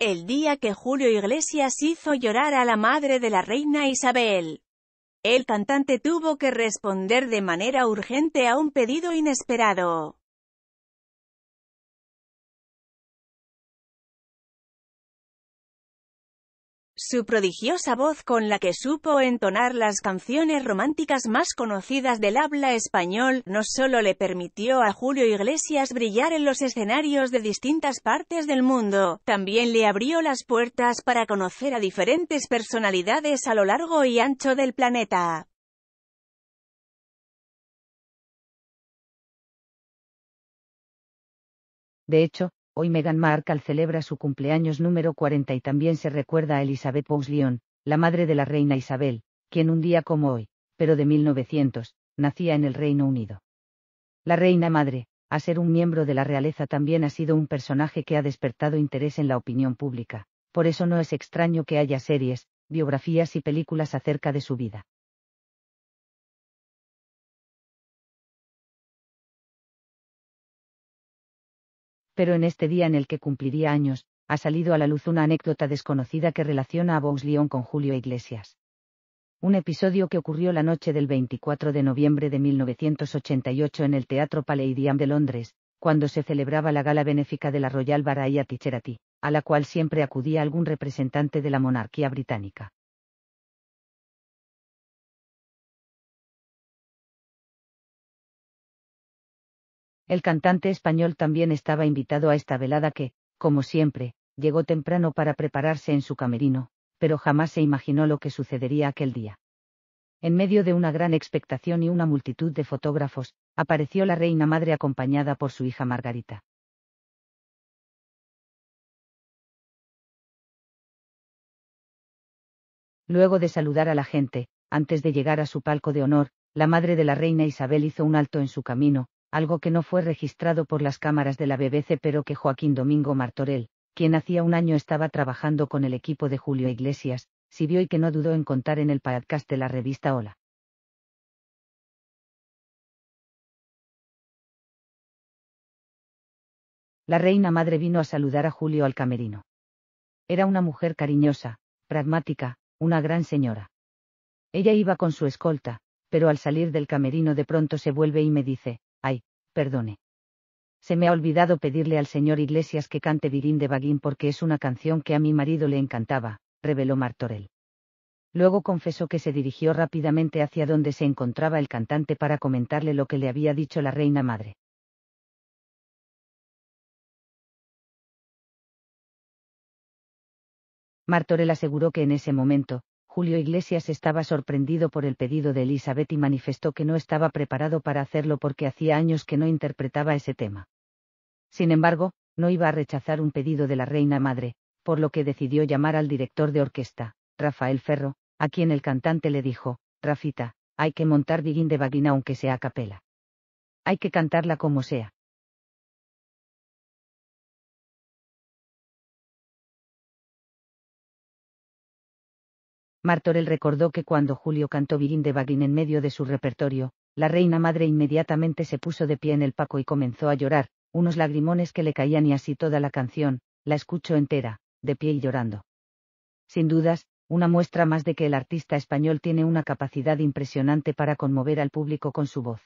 el día que Julio Iglesias hizo llorar a la madre de la reina Isabel. El cantante tuvo que responder de manera urgente a un pedido inesperado. su prodigiosa voz con la que supo entonar las canciones románticas más conocidas del habla español, no solo le permitió a Julio Iglesias brillar en los escenarios de distintas partes del mundo, también le abrió las puertas para conocer a diferentes personalidades a lo largo y ancho del planeta. De hecho, Hoy Meghan Markle celebra su cumpleaños número 40 y también se recuerda a Elizabeth Bowes-Lyon, la madre de la reina Isabel, quien un día como hoy, pero de 1900, nacía en el Reino Unido. La reina madre, a ser un miembro de la realeza también ha sido un personaje que ha despertado interés en la opinión pública, por eso no es extraño que haya series, biografías y películas acerca de su vida. pero en este día en el que cumpliría años, ha salido a la luz una anécdota desconocida que relaciona a bowes Lyon con Julio Iglesias. Un episodio que ocurrió la noche del 24 de noviembre de 1988 en el Teatro Palladium de Londres, cuando se celebraba la gala benéfica de la Royal Variety Ticherati, a la cual siempre acudía algún representante de la monarquía británica. El cantante español también estaba invitado a esta velada que, como siempre, llegó temprano para prepararse en su camerino, pero jamás se imaginó lo que sucedería aquel día. En medio de una gran expectación y una multitud de fotógrafos, apareció la reina madre acompañada por su hija Margarita. Luego de saludar a la gente, antes de llegar a su palco de honor, la madre de la reina Isabel hizo un alto en su camino, algo que no fue registrado por las cámaras de la BBC pero que Joaquín Domingo Martorell, quien hacía un año estaba trabajando con el equipo de Julio Iglesias, si vio y que no dudó en contar en el podcast de la revista Hola. La reina madre vino a saludar a Julio al camerino. Era una mujer cariñosa, pragmática, una gran señora. Ella iba con su escolta, pero al salir del camerino de pronto se vuelve y me dice, Ay, perdone. Se me ha olvidado pedirle al señor Iglesias que cante Virín de Baguín porque es una canción que a mi marido le encantaba, reveló Martorell. Luego confesó que se dirigió rápidamente hacia donde se encontraba el cantante para comentarle lo que le había dicho la reina madre. Martorell aseguró que en ese momento, Julio Iglesias estaba sorprendido por el pedido de Elizabeth y manifestó que no estaba preparado para hacerlo porque hacía años que no interpretaba ese tema. Sin embargo, no iba a rechazar un pedido de la reina madre, por lo que decidió llamar al director de orquesta, Rafael Ferro, a quien el cantante le dijo, Rafita, hay que montar 'Digin de Bagina aunque sea a capela. Hay que cantarla como sea. Martorell recordó que cuando Julio cantó Virín de Baguín en medio de su repertorio, la reina madre inmediatamente se puso de pie en el paco y comenzó a llorar, unos lagrimones que le caían y así toda la canción, la escuchó entera, de pie y llorando. Sin dudas, una muestra más de que el artista español tiene una capacidad impresionante para conmover al público con su voz.